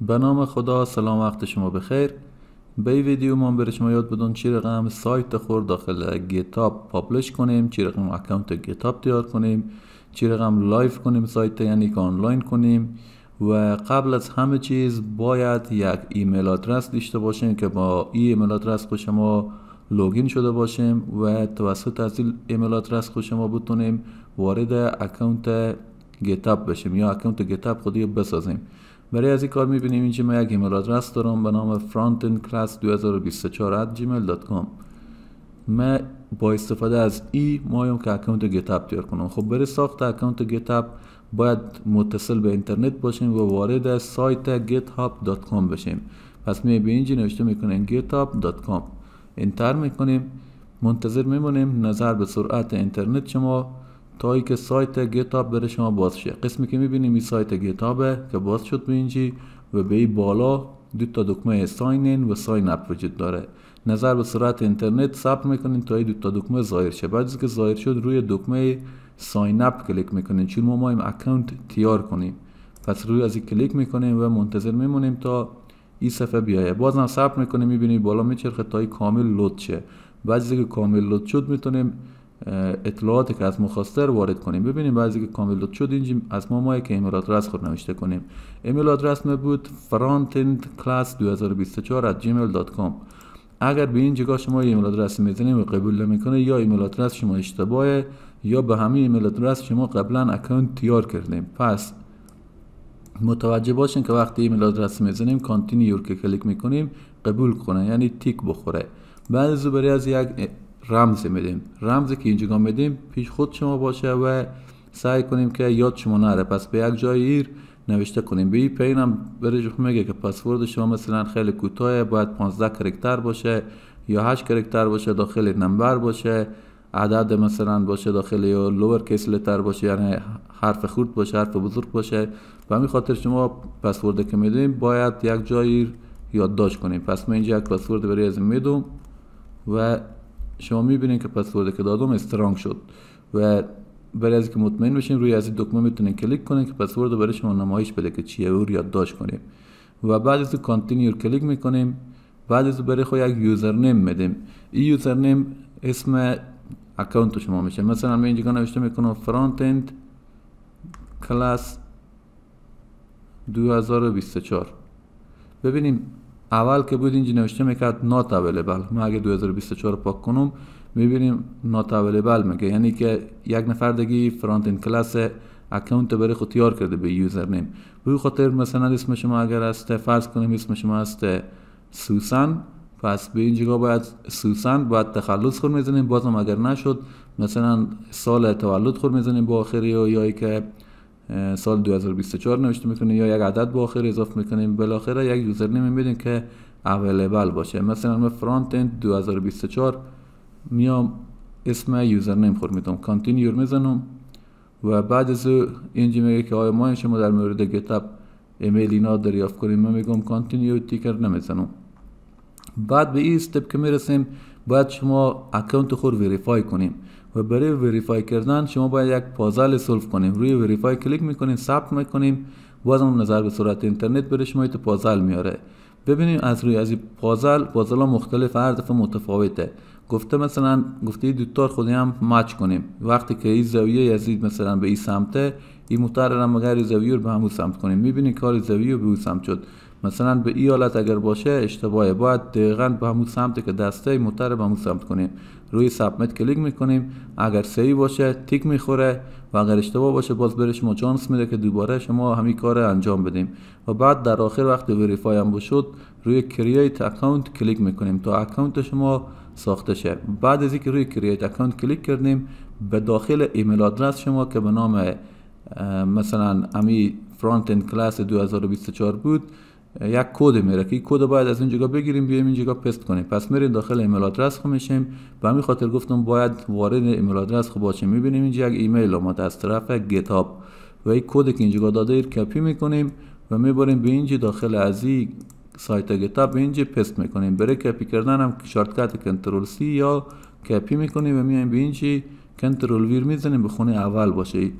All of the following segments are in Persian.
به نام خدا سلام وقت شما بخیر به این ویدیو ما برای شما یاد بدون چی رقم سایت خور داخل گیتاب پابلش کنیم چی رقم اکانت گیتاب تیار کنیم چی رقم لایف کنیم سایت یعنی که آنلاین کنیم و قبل از همه چیز باید یک ایمیل آدرس داشته باشیم که با این ایمیل آدرس خود شما لوگین شده باشیم و توسط از ایمیل آدرس خود شما بتونیم وارد اکانت گیتاب بشیم یا اکانت گیتاب خودی بسازیم برای از این کار میبینیم اینجا ما یک ایمیل آدرس دارم به نام frontendclass2024@gmail.com ما با استفاده از ای مایم که اکانت گیت اپ تیار کنم خب برای ساخت اکانت گیت باید متصل به اینترنت باشیم و وارد سایت github.com بشیم پس می به اینجا نوشته میکنیم github.com انتر میکنیم منتظر میمونیم نظر به سرعت اینترنت شما تا که سایت گیتاب بره شما باز شه قسمی که میبینیم این سایت گیتابه که باز شد به و به این بالا دو تا دکمه ساین این و ساین اپ وجود داره نظر به سرعت اینترنت ثبت میکنین تا این دو تا دکمه ظاهر شه بعد از که ظاهر شد روی دکمه ساین اپ کلیک میکنین چون ما مایم اکانت تیار کنیم پس روی از این کلیک میکنیم و منتظر میمونیم تا این صفحه بیایه هم ثبت میکنیم میبینیم بالا میچرخه تا این کامل لود شه بعد از که کامل لود شد میتونیم اطلاعاتی که از مخاستر وارد کنیم ببینیم بعضی که کامل داد شد اینجا از ما مایه که ایمیل آدرس خود نوشته کنیم ایمیل آدرس می بود frontendclass2024@gmail.com اگر به این جگاه شما ایمیل آدرس میزنیم و قبول نمیکنه یا ایمیل آدرس شما اشتباهه یا به همین ایمیل آدرس شما قبلا اکانت تیار کردیم پس متوجه باشین که وقتی ایمیل آدرس میزنیم کانتینیور که کلیک میکنیم قبول کنه یعنی تیک بخوره بعد برای از یک رمز میدیم رمزی که اینجا میدیم پیش خود شما باشه و سعی کنیم که یاد شما نره پس به یک جای ایر نوشته کنیم به این پین هم برش میگه که پسورد شما مثلا خیلی کوتاه باید 15 کرکتر باشه یا 8 کرکتر باشه داخل نمبر باشه عدد مثلا باشه داخل یا لور کیس لتر باشه یعنی حرف خورد باشه حرف بزرگ باشه و همین خاطر شما پسورد که میدیم باید یک جایی یادداشت کنیم پس من اینجا یک پسورد برای از میدم و شما میبینید که پسورد که دادم استرانگ شد و برای از که مطمئن بشین روی از این دکمه میتونین کلیک کنین که پسورد رو برای شما نمایش بده که چیه و یادداشت کنیم و بعد از کانتینیور کلیک میکنیم بعد از برای خود یک یوزر نیم میدیم این یوزر نیم اسم اکانت شما میشه مثلا من اینجا نوشته میکنم فرانت اند کلاس 2024 ببینیم اول که بود اینجا نوشته میکرد not available ما اگه 2024 پاک کنم میبینیم not available میگه یعنی که یک نفر دیگه فرانت این کلاس اکانت برای خود تیار کرده به یوزر نیم به خاطر مثلا اسم شما اگر است فرض کنیم اسم شما است سوسن پس به اینجا باید سوسن باید تخلص خور میزنیم بازم اگر نشد مثلا سال تولد خور میزنیم با آخری یا, یایی که سال 2024 نوشته میکنه یا یک عدد با آخر اضافه میکنیم بالاخره یک یوزر یوزرنیم میدیم که اویلیبل باشه مثلا من فرانت اند 2024 میام اسم یوزرنیم خور میدم کانتینیور میزنم و بعد از اینجا میگه که آیا ما شما در مورد گتاب ایمیل اینا دریافت کنیم من میگم کانتینیو تیکر نمیزنم بعد به این استپ که میرسیم باید شما اکانت خور وریفای کنیم و برای وریفای کردن شما باید یک پازل سولف کنیم روی وریفای کلیک میکنیم ثبت میکنیم بازم نظر به صورت اینترنت برای شما تو پازل میاره ببینیم از روی از این پازل پازل ها مختلف هر دفعه متفاوته گفته مثلا گفته دو دوتار خودی هم مچ کنیم وقتی که این زاویه یزید مثلا به این سمته این متحرر مگر زاویه رو به همون سمت کنیم میبینید کار زاویه به اون سمت شد مثلا به این حالت اگر باشه اشتباهه باید دقیقا به همون سمت که دسته متر به همون سمت کنیم روی سابمیت کلیک میکنیم اگر صحیح باشه تیک میخوره و اگر اشتباه باشه باز بره شما چانس میده که دوباره شما همین کار انجام بدیم و بعد در آخر وقت وریفای هم شد روی کرییت اکانت کلیک میکنیم تا اکانت شما ساخته شه بعد از اینکه روی کرییت اکانت کلیک کردیم به داخل ایمیل آدرس شما که به نام مثلا امی فرانت اند کلاس 2024 بود یک کد میره که این کد باید از اینجا بگیریم بیایم اینجا پست کنیم پس میریم داخل ایمیل آدرس خو میشیم به همین خاطر گفتم باید وارد ایمیل آدرس خو باشه میبینیم اینجا یک ایمیل ما از طرف گتاب و این کد که اینجا داده ایر کپی میکنیم و میبریم به اینجا داخل از این سایت گتاب به اینجا پست میکنیم برای کپی کردن هم کات کنترل سی یا کپی میکنیم و میایم به اینجا کنترل ویر میزنیم به خونه اول باشه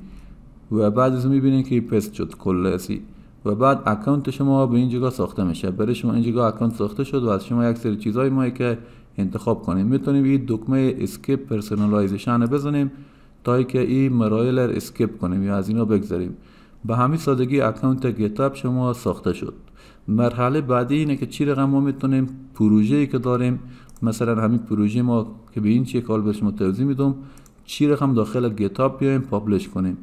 و بعد از میبینیم که پست شد کل سی و بعد اکانت شما به این جگاه ساخته میشه برای شما این جگاه اکانت ساخته شد و از شما یک سری چیزهای مایی که انتخاب کنیم میتونیم این دکمه اسکیپ پرسونالایزیشن بزنیم تا که این مراحل را اسکیپ کنیم یا از اینا بگذاریم به همین سادگی اکانت گیتاب شما ساخته شد مرحله بعدی اینه که چی رقم ما میتونیم پروژه ای که داریم مثلا همین پروژه ما که به این چیه کار به شما توضیح میدم چی رقم داخل گیتاب بیایم پابلش کنیم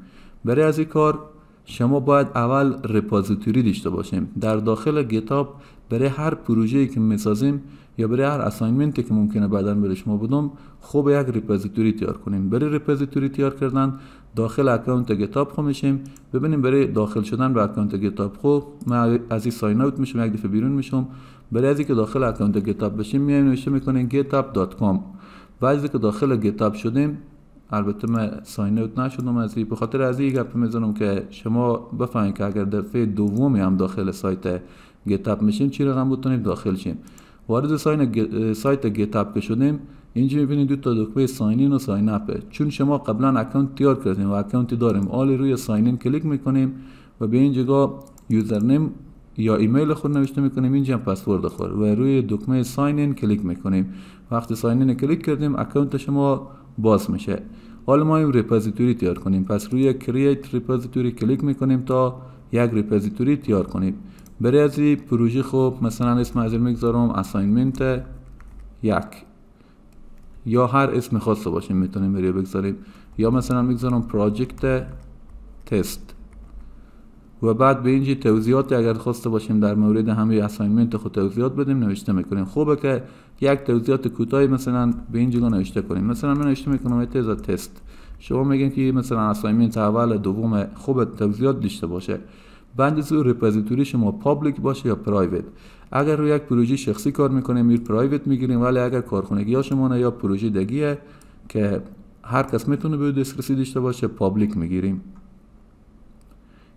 برای از این کار شما باید اول رپوزیتوری داشته باشیم در داخل گیتاب برای هر ای که میسازیم یا برای هر اساینمنتی که ممکنه بعدا برای شما بدم خوب یک رپوزیتوری تیار کنیم برای رپوزیتوری تیار کردن داخل اکانت گیتاب خو میشیم ببینیم برای داخل شدن به اکانت گیتاب خو من از این ساین اوت میشم یک دفعه بیرون میشم برای از که داخل اکانت گیتاب بشیم میایم نوشته میکنیم github.com بعد که داخل گیتاب شدیم البته من ساین اوت نشدم از این به خاطر از این گپ میزنم که شما بفهمید که اگر دفعه دومی هم داخل سایت گیت اپ میشیم چی رقم بتونیم داخل شیم وارد ساین سایت گیت اپ که شدیم اینجا میبینید دو تا دکمه ساین و ساین اپ چون شما قبلا اکانت تیار کردیم و اکانتی داریم آل روی ساین کلیک میکنیم و به اینجا یوزر نیم یا ایمیل خود نوشته میکنیم اینجا پسورد خود و روی دکمه ساین کلیک میکنیم وقتی ساین کلیک کردیم اکانت شما باز میشه حالا ما این ریپوزیتوری تیار کنیم پس روی کریت ریپوزیتوری کلیک میکنیم تا یک ریپوزیتوری تیار کنیم برای از این پروژه خوب مثلا اسم از میگذارم اساینمنت یک یا هر اسم خواسته باشیم میتونیم برای بگذاریم یا مثلا میگذارم پراجکت تست و بعد به اینجی توضیحات اگر خواسته باشیم در مورد همه اساینمنت خود توضیحات بدیم نوشته میکنیم خوبه که یک توضیحات کوتاهی مثلا به این جلو نوشته کنیم مثلا من نوشته میکنم تز تست شما میگین که مثلا اسایمنت اول دوم خوب توضیحات داشته باشه بند زو رپوزیتوری شما پابلیک باشه یا پرایوت اگر روی یک پروژه شخصی کار میکنیم میر پرایوت میگیریم ولی اگر کارخونگی ها شما نه یا پروژه دگیه که هر کس میتونه به دسترسی داشته باشه پابلیک میگیریم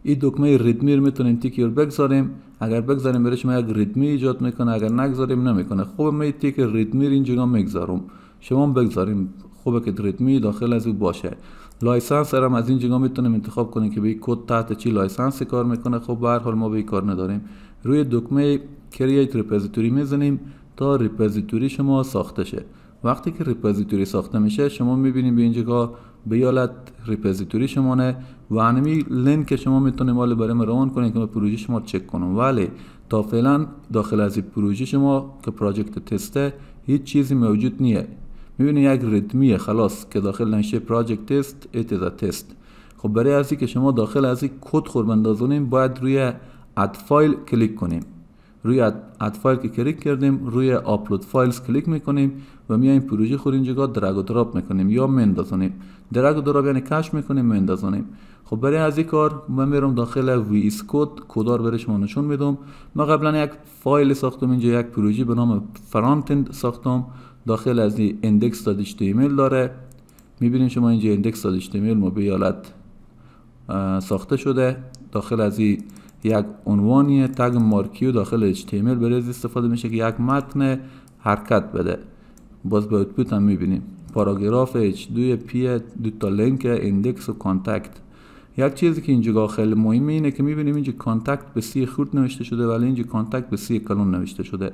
این دکمه ریتمی رو میتونیم تیک رو بگذاریم اگر بگذاریم برش ما یک ریتمی ایجاد میکنه اگر نگذاریم نمیکنه خوب من تیک ریتمی رو اینجا میگذارم شما بگذاریم خوبه که ریتمی داخل از او باشه لایسنس هم از این میتونیم انتخاب کنیم که به کد تحت چی لایسنس کار میکنه خب به هر حال ما به کار نداریم روی دکمه کرییت ریپوزیتوری میزنیم تا ریپوزیتوری شما ساخته شه وقتی که ریپوزیتوری ساخته میشه شما میبینیم به این به ریپوزیتوری شما نه و لین لینک شما میتونه مال برای ما روان کنید که ما پروژه شما چک کنم ولی تا فعلا داخل از این پروژه شما که پروژکت تسته هیچ چیزی موجود نیه میبینید یک ریتمیه خلاص که داخل نشه پراجکت تست ایت تست خب برای ازی که شما داخل از این کد خوربندازونیم باید روی اد فایل کلیک کنیم روی اد فایل که کلیک کردیم روی آپلود فایلز کلیک میکنیم و میایم پروژه خود اینجا درگ و دراب میکنیم یا میندازونیم درگ و دراب یعنی کش میکنیم میندازونیم خب برای از این کار من میرم داخل ویس کد کدار برای شما نشون میدم من قبلا یک فایل ساختم اینجا یک پروژه به نام فرانت ساختم داخل از این ایندکس تا ایمیل داره میبینین شما اینجا ایندکس تا ایمیل ما به ساخته شده داخل از این یک عنوانی تگ مارکیو داخل HTML برای استفاده میشه که یک متن حرکت بده باز به اوتپوت هم میبینیم پاراگراف H2 دو تا لینک ایندکس و کانتکت یک چیزی که اینجا خیلی مهمه اینه که میبینیم اینجا کانتکت به سی خورد نوشته شده ولی اینجا کانتکت به سی کلون نوشته شده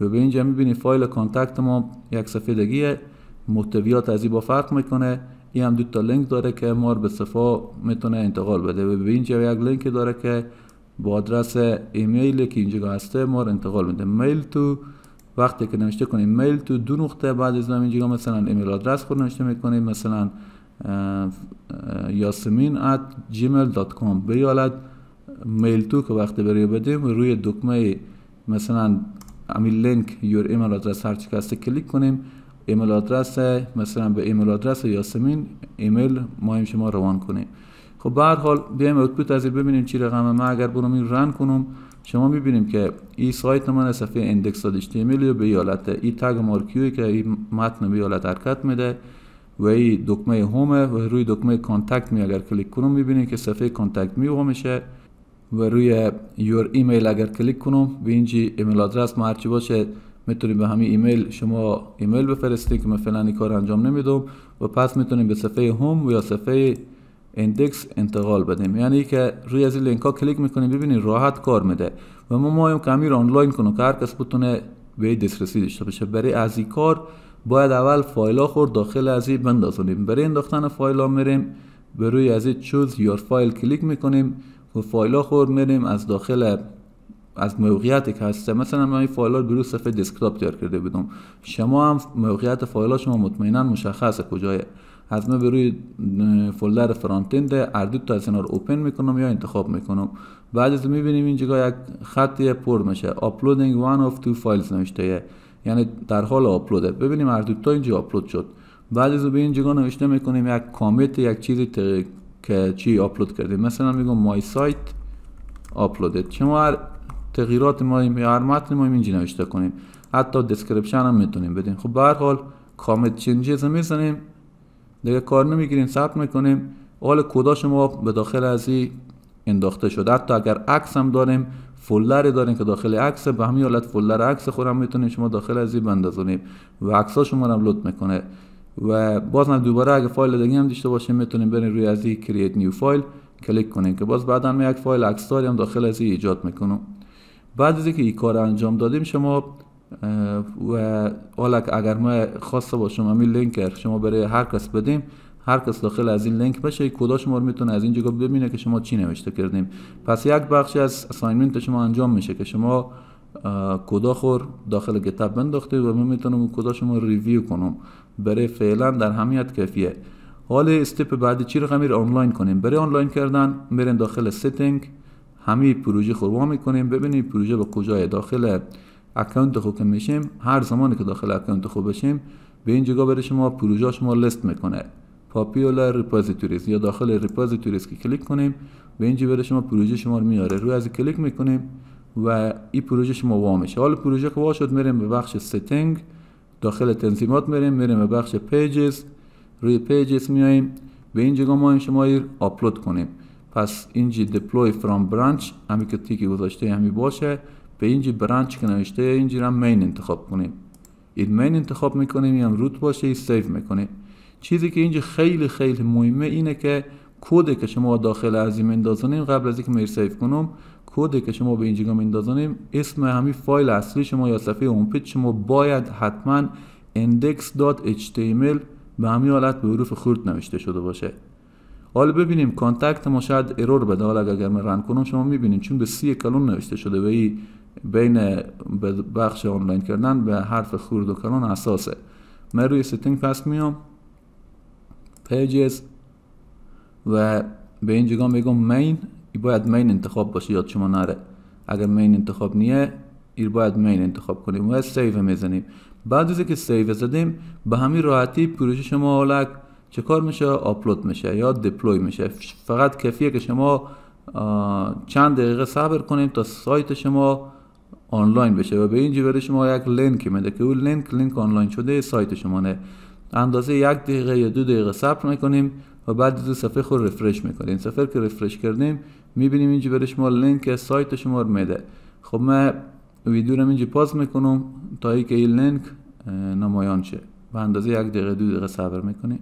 و به اینجا میبینیم فایل کانتکت ما یک صفحه دگیه محتویات از این با فرق میکنه این هم دو تا لینک داره که ما به صفحه میتونه انتقال بده و به اینجا یک لینک داره که با آدرس ایمیل که اینجا هسته ما انتقال میده میل تو وقتی که نوشته کنیم میل تو دو نقطه بعد از اینجا مثلا ایمیل آدرس خود نوشته میکنیم مثلا یاسمین at gmail.com به حالت میل تو که وقتی بری بدیم روی دکمه مثلا امیل لینک یور ایمیل آدرس هر چی هسته کلیک کنیم ایمیل آدرس مثلا به ایمیل آدرس یاسمین ایمیل مایم شما روان کنیم خب به هر حال بیایم اوتپوت از ببینیم چی رقمه ما اگر برم این رن کنم شما میبینیم که این سایت من از صفحه ایندکس و به حالت ای تگ مارکیوی که این متن به حالت حرکت میده و این دکمه هومه و روی دکمه کانتکت می اگر کلیک کنم میبینیم که صفحه کانتکت می میشه و روی یور ایمیل اگر کلیک کنم به اینجی ایمیل آدرس ما هرچی باشه میتونیم به همین ایمیل شما ایمیل بفرستیم که من فعلا این کار انجام نمیدم و پس میتونیم به صفحه هوم و یا صفحه ایندکس انتقال بدیم یعنی که روی از این لینک ها کلیک میکنیم ببینید راحت کار میده و ما مایم کمی رو آنلاین کنو که هر کس بتونه به دسترسی داشته باشه برای از این کار باید اول فایل ها خور داخل از این بندازونیم برای انداختن فایل ها میریم به روی از این چوز یور فایل کلیک میکنیم و فایل ها خور میریم از داخل از موقعیتی که هسته مثلا من این فایل ها روی صفحه دسکتاپ تیار کرده بودم شما هم موقعیت فایل ها شما مطمئنا مشخصه کجای حتما به روی فولدر فرانت اند هر دو تا از اینا رو اوپن میکنم یا انتخاب میکنم بعد از میبینیم اینجا یک خطی پر میشه اپلودینگ وان اف تو فایلز نوشته یعنی در حال آپلوده ببینیم هر دو تا اینجا آپلود شد بعد از به اینجا نوشته میکنیم یک کامیت یک چیزی که چی آپلود کردیم مثلا میگم مای سایت آپلودد چون هر تغییرات ما یا هر متن ما اینجا نوشته کنیم حتی دسکریپشن هم میتونیم بدیم خب به هر حال کامنت چنجز میزنیم دیگه کار نمیگیریم ثبت میکنیم حال کداش شما به داخل از این انداخته شده حتی اگر عکس هم داریم فولدر داریم که داخل عکس به همین حالت فولدر عکس خودم میتونیم شما داخل از این بندازونیم و عکس ها شما هم لود میکنه و باز هم دوباره اگه فایل دیگه هم داشته باشیم میتونیم بریم روی از این کرییت نیو فایل کلیک کنیم که باز بعدا یک فایل عکس هم داخل از این ایجاد میکنم بعد از اینکه این کار انجام دادیم شما و حالا اگر ما خاص باشم همین لینک شما برای هر کس بدیم هر کس داخل از این لینک بشه کدا شما رو میتونه از این ببینه که شما چی نوشته کردیم پس یک بخش از اساینمنت شما انجام میشه که شما کدا خور داخل کتاب بنداخته و من میتونم کدا شما ریویو کنم برای فعلا در همیت کافیه حال استپ بعدی چی رو آنلاین کنیم برای آنلاین کردن میریم داخل سیتینگ همه پروژه خوروا میکنیم ببینیم پروژه به کجای داخل اکانت خود که هر زمانی که داخل اکانت خود بشیم به این جگاه بره شما پروژه شما لست میکنه پاپیولر ریپوزیتوریز یا داخل ریپوزیتوریز که کلیک کنیم به اینجا برای شما پروژه شما رو میاره روی از کلیک میکنیم و این پروژه شما وا میشه حالا پروژه که وا شد میریم به بخش سیتینگ، داخل تنظیمات میریم میریم به بخش پیجز روی پیجز میاییم به این جگاه ما شما ایر آپلود کنیم پس اینجا deploy from برانچ، همی که تیکی گذاشته همی باشه به اینجی برانچ که نوشته اینجی را مین انتخاب کنیم این مین انتخاب میکنیم یا روت باشه این سیو میکنیم چیزی که اینجا خیلی خیلی مهمه اینه که کد که شما داخل از این مندازانیم قبل از اینکه میر سیو کنم کد که شما به اینجا اندازانیم اسم همین فایل اصلی شما یا صفحه اون شما باید حتما index.html به همین حالت به حروف خورد نوشته شده باشه حالا ببینیم کانتکت ما شاید ارور بده حالا اگر من رن کنم شما میبینیم چون به سی کلون نوشته شده و این بین بخش آنلاین کردن به حرف خورد و کلان اساسه من روی ستینگ پس میام پیجز و به این اینجا میگم مین ای باید مین انتخاب باشه یاد شما نره اگر مین انتخاب نیه ای باید مین انتخاب کنیم و سیو میزنیم بعد از که سیو زدیم به همین راحتی پروژه شما حالا چه کار میشه آپلود میشه یا دپلوی میشه فقط کافیه که شما چند دقیقه صبر کنیم تا سایت شما آنلاین بشه و به این جیور شما یک لینک میده که اون لینک لینک آنلاین شده سایت نه اندازه یک دقیقه یا دو دقیقه صبر میکنیم و بعد دو صفحه خود رفرش میکنیم صفحه که رفرش کردیم میبینیم اینجا برای شما لینک سایت شما رو میده خب من ویدیو رو اینجا پاس میکنم تا اینکه که این لینک نمایان شه و اندازه یک دقیقه دو دقیقه صبر میکنیم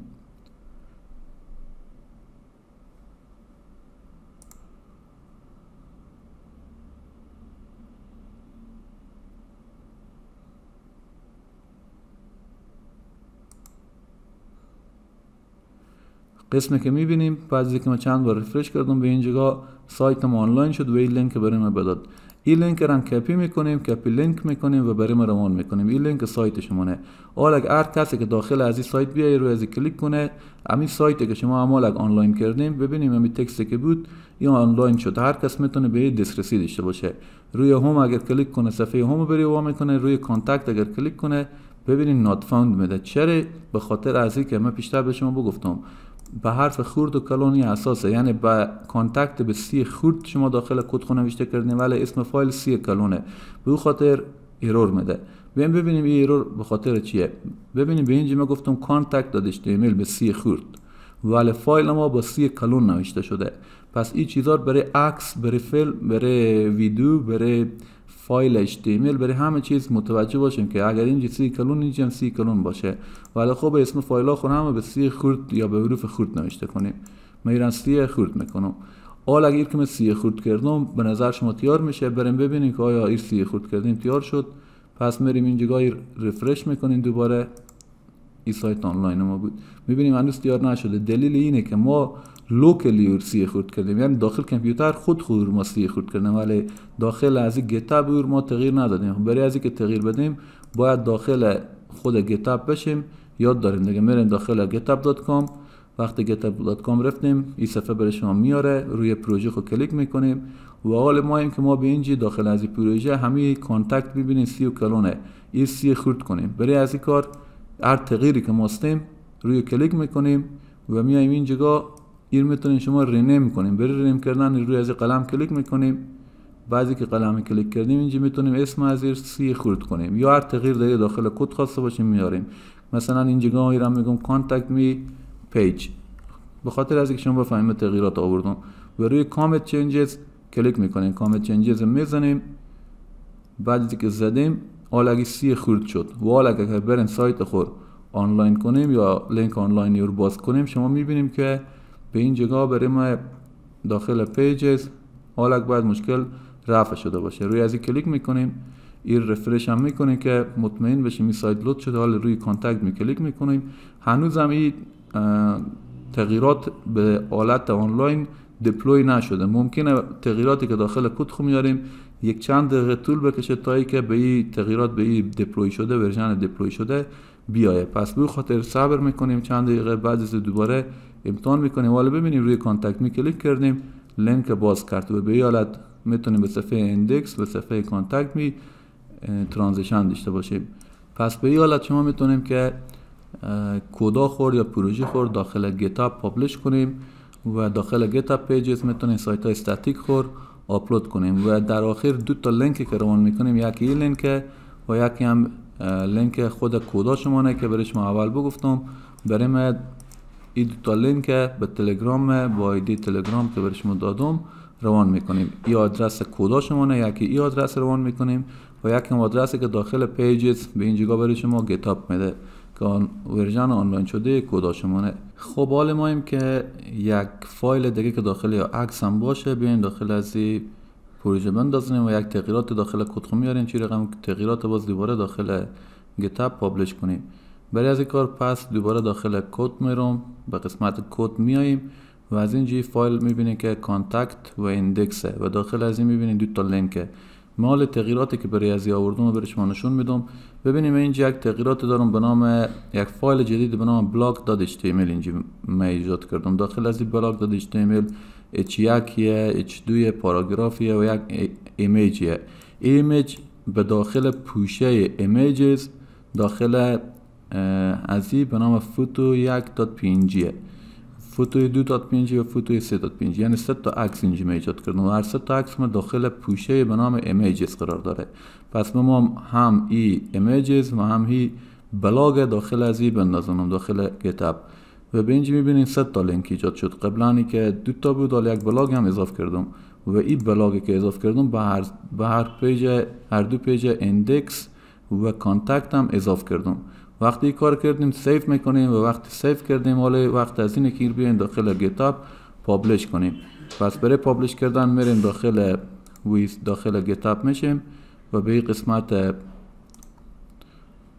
قسمی که میبینیم بعضی که ما چند بار رفرش کردم به اینجا سایت ما آنلاین شد و این لینک برای ما بداد این لینک را کپی میکنیم کپی لینک می‌کنیم و برای ما روان میکنیم این لینک سایت شماست حالا اگر هر کسی که داخل از این سایت بیای رو از کلیک کنه همین سایتی که شما عمال آنلاین کردیم ببینیم همین تکستی که بود یا آنلاین شد هر کس میتونه به دسترسی داشته باشه روی هوم اگر کلیک کنه صفحه هوم بری وا میکنه روی کانتکت اگر کلیک کنه ببینید نات فاوند میده چرا به خاطر از اینکه من پیشتر به شما بگفتم به حرف خورد و کلونی اساسه یعنی به کانتکت به سی خورد شما داخل کد خونه نوشته کردین ولی اسم فایل سی کلونه به خاطر ایرور میده ببین ببینیم این ایرور به خاطر چیه ببینیم به اینجا ما گفتم کانتکت داد ایمیل به سی خورد ولی فایل ما با سی کلون نوشته شده پس این چیزا برای عکس برای فیلم برای ویدیو برای فایل HTML برای همه چیز متوجه باشیم که اگر این سی کلون اینجا سی کلون باشه ولی خب اسم فایل ها خود همه به سی خورد یا به حروف خورد نوشته کنیم من ایران سی خورد میکنم حال اگر که من سی خورد کردم به نظر شما تیار میشه بریم ببینیم که آیا این سی خورد کردیم تیار شد پس میریم اینجا رفرش میکنیم دوباره این سایت آنلاین ما بود میبینیم هنوز تیار نشده دلیل اینه که ما لوکلی ورسی خورد کردیم یعنی داخل کامپیوتر خود خود سیه خورد کردیم ولی داخل از گیتاب گتاب ور ما تغییر ندادیم خب برای از که تغییر بدیم باید داخل خود گتاب بشیم یاد داریم دیگه میریم داخل کام وقتی کام رفتیم این صفحه برای شما میاره روی پروژه خود کلیک میکنیم و حال ما این که ما به اینجی داخل از پروژه همه کانتکت ببینیم سی و کلونه این سی خورد کنیم برای از این کار هر تغییری که ماستیم روی کلیک میکنیم و میایم اینجا این میتونیم شما رینیم کنیم برای رینیم کردن روی از قلم کلیک میکنیم بعضی که قلم کلیک کردیم اینجا میتونیم اسم از سی خورد کنیم یا هر تغییر داری داخل کد خواسته باشیم میاریم مثلا اینجا ایران میگم کانتکت می پیج به خاطر از اینکه شما بفهمید تغییرات آوردم و روی کامت چنجز کلیک میکنیم کامت چنجز میزنیم بعد که زدیم اگه سی خورد شد و آلگ اگر برین سایت خور آنلاین کنیم یا لینک آنلاین رو باز کنیم شما میبینیم که به این جگاه بریم داخل پیجز حالک باید مشکل رفع شده باشه روی از این کلیک میکنیم این رفرش هم میکنیم که مطمئن بشیم این سایت لود شده حالا روی کانتکت میکلیک میکنیم هنوز هم این تغییرات به آلت آنلاین دپلوی نشده ممکنه تغییراتی که داخل کد خو میاریم یک چند دقیقه طول بکشه تا ای که به این تغییرات به این دپلوی شده ورژن دپلوی شده بیایه پس به خاطر صبر میکنیم چند دقیقه بعد از دوباره امتحان میکنیم حالا ببینیم روی کانتکت می کلیک کردیم لینک باز کرد و به حالت میتونیم به صفحه ایندکس به صفحه کانتکت می ترانزیشن داشته باشیم پس به حالت شما میتونیم که کدا خورد یا پروژه خورد داخل گیتاب پابلش کنیم و داخل گیتاب پیجز میتونیم سایت های استاتیک خورد آپلود کنیم و در آخر دو تا لینک که روان میکنیم یکی این لینک و یکی هم لینک خود کودا شمانه که برش ما اول بگفتم بریم این دوتا لینک به تلگرام با ایدی تلگرام که برش ما دادم روان میکنیم این آدرس کودا شمانه یکی این آدرس روان میکنیم و یکی آدرسی که داخل پیجز به اینجا برای شما گتاب میده که آن ورژن آنلاین شده کودا شمانه خب حال ما ایم که یک فایل دیگه که داخل یا عکس هم باشه بیاین داخل از این پروژه بندازیم و یک تغییرات داخل کد خو میاریم چی رقم تغییرات باز دوباره داخل گتاب پابلش کنیم برای از این کار پس دوباره داخل کد میرم به قسمت کد میاییم و از اینجا فایل میبینید که کانتکت و ایندکس و داخل از این میبینید دو تا لینک مال تغییراتی که برای از آوردم و برای شما نشون میدم ببینیم اینجا یک تغییرات دارم به نام یک فایل جدید به نام blog.html اینجا ایجاد کردم داخل از این ال H1 یه H2 پاراگرافیه و یک ایمیجیه ایمیج به داخل پوشه ایمیجز داخل ازی به نام فوتو یک دات پینجیه فوتوی دو دات پینجی و فوتوی سه دات پینجی یعنی سه تا اکس اینجا ایجاد کردن و هر سه تا اکس ما داخل پوشه به نام ایمیجز قرار داره پس ما هم ای ایمیجز و هم هی بلاگ داخل ازی بندازنم داخل کتاب و به اینجا میبینین 100 تا لینک ایجاد شد قبلانی که دو تا بود حالا یک بلاگ هم اضاف کردم و این بلاگی که اضاف کردم به هر, به هر پیج هر دو پیج اندکس و کانتکت هم اضافه کردم وقتی این کار کردیم سیف میکنیم و وقتی سیف کردیم حالا وقت از این که بیاین داخل گتاب پابلش کنیم پس برای پابلش کردن میریم داخل ویز داخل گتاب میشیم و به این قسمت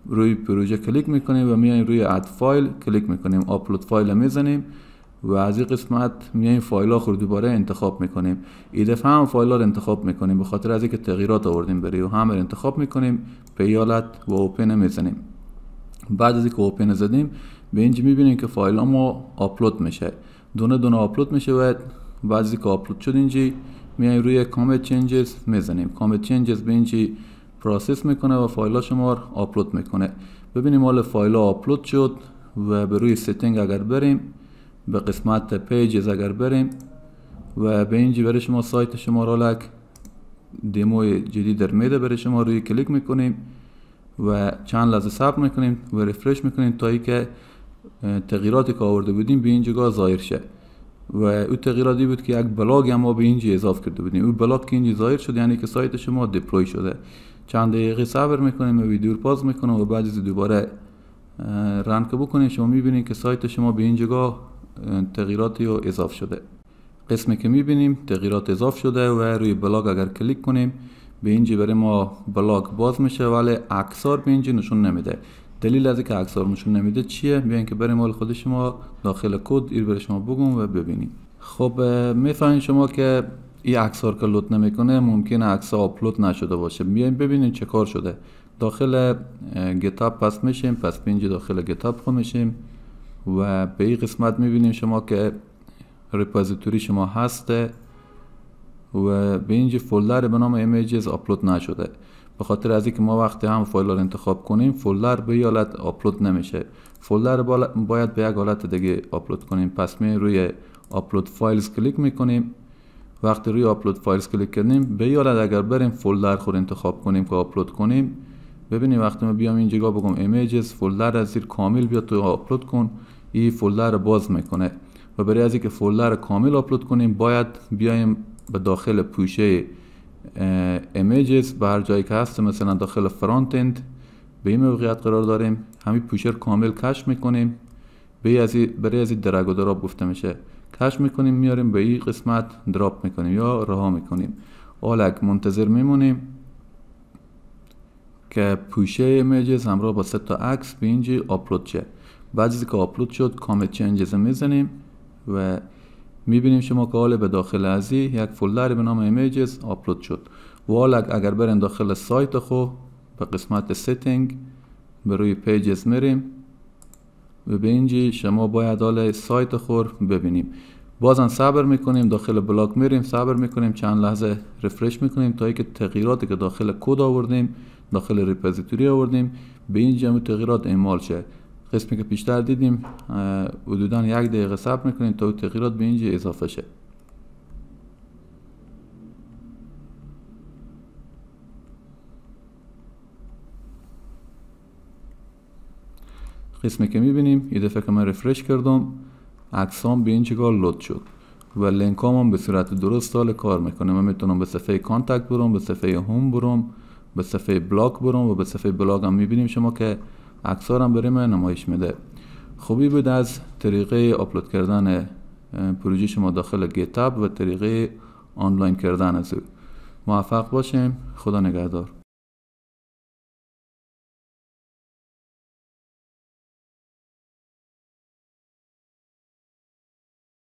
روی پروژه کلیک میکنیم و میایم روی اد فایل کلیک میکنیم آپلود فایل میزنیم و از این قسمت میایم فایل رو دوباره انتخاب میکنیم دفعه هم فایل ها رو انتخاب میکنیم به خاطر از اینکه تغییرات آوردیم بری و همه رو انتخاب میکنیم پیالت و اوپن میزنیم بعد از اینکه اوپن زدیم به اینجا میبینیم که فایل ها ما آپلود میشه دونه دونه آپلود میشه و بعد از اینکه آپلود شد اینجی میایم روی کامیت چنجز میزنیم کامیت چنجز به اینجی پروسس میکنه و فایل شما رو آپلود میکنه ببینیم حال فایل آپلود شد و به روی سیتینگ اگر بریم به قسمت پیجز اگر بریم و به اینجا برای شما سایت شما را لک دیمو جدید در میده برای شما روی کلیک میکنیم و چند لحظه صبر میکنیم و ریفرش میکنیم تا اینکه تغییراتی که آورده بودیم به اینجا ظاهر شه و او تغییراتی بود که یک بلاگ هم ما به اینجا اضافه کرده بودیم او بلاگ که اینجا ظاهر شد یعنی که سایت شما دپلوی شده چند دقیقه صبر میکنیم و ویدیو رو پاز میکنیم و بعد از دوباره رن که بکنیم شما میبینید که سایت شما به جگاه تغییراتی و اضاف شده قسمی که میبینیم تغییرات اضاف شده و روی بلاگ اگر کلیک کنیم به اینجا برای ما بلاگ باز میشه ولی اکثر به اینجا نشون نمیده دلیل از اینکه اکثر نشون نمیده چیه بیاین که برای مال خود شما داخل کد ایر برای شما بگم و ببینیم خب میفهمین شما که این عکس ها رو که لود نمیکنه ممکنه عکس آپلود نشده باشه بیایم ببینیم چه کار شده داخل گتاب پس میشیم پس پینج داخل گتاب خو میشیم و به این قسمت میبینیم شما که ریپوزیتوری شما هسته و به اینجا فولدر به نام ایمیجز آپلود نشده به خاطر از اینکه ما وقتی هم فایل رو انتخاب کنیم فولدر به این حالت آپلود نمیشه فولدر باید به یک حالت دیگه آپلود کنیم پس می روی آپلود فایلز کلیک میکنیم وقتی روی آپلود فایلز کلیک کردیم به یاد اگر بریم فولدر خود انتخاب کنیم که آپلود کنیم ببینیم وقتی ما بیام اینجا بگم ایمیجز فولدر از زیر کامل بیاد تو آپلود کن این فولدر باز میکنه و برای از اینکه فولدر کامل آپلود کنیم باید بیایم به داخل پوشه ایمیجز به هر جایی که هست مثلا داخل فرانت اند به این موقعیت قرار داریم همین پوشه کامل کش میکنیم برای از این درگ و دراب گفته میشه کش میکنیم میاریم به این قسمت دراپ میکنیم یا رها میکنیم اولک منتظر میمونیم که پوشه ایمیجز همراه با سه تا عکس به اینجا آپلود شد بعد از که آپلود شد کامیت چنجز میزنیم و میبینیم شما که حال به داخل ازی یک فولدر به نام ایمیجز آپلود شد و اگر برین داخل سایت خو به قسمت سیتینگ به روی پیجز میریم و به اینجی شما باید حال سایت خور ببینیم بازم صبر میکنیم داخل بلاک میریم صبر میکنیم چند لحظه رفرش میکنیم تا اینکه تغییراتی که داخل کد آوردیم داخل ریپوزیتوری آوردیم به این جمع تغییرات اعمال شه قسمی که بیشتر دیدیم حدودا یک دقیقه صبر میکنیم تا تغییرات به اینجا اضافه شه قسمه که میبینیم یه دفعه که من رفرش کردم عکسام به این چگاه لود شد و لینکام هم به صورت درست حال کار میکنه من میتونم به صفحه کانتکت برم به صفحه هوم بروم به صفحه بلاک برم و به صفحه بلاگ هم میبینیم شما که ها هم برای نمایش میده خوبی بود از طریقه اپلود کردن پروژه شما داخل گیتاب و طریقه آنلاین کردن از او موفق باشیم خدا نگهدار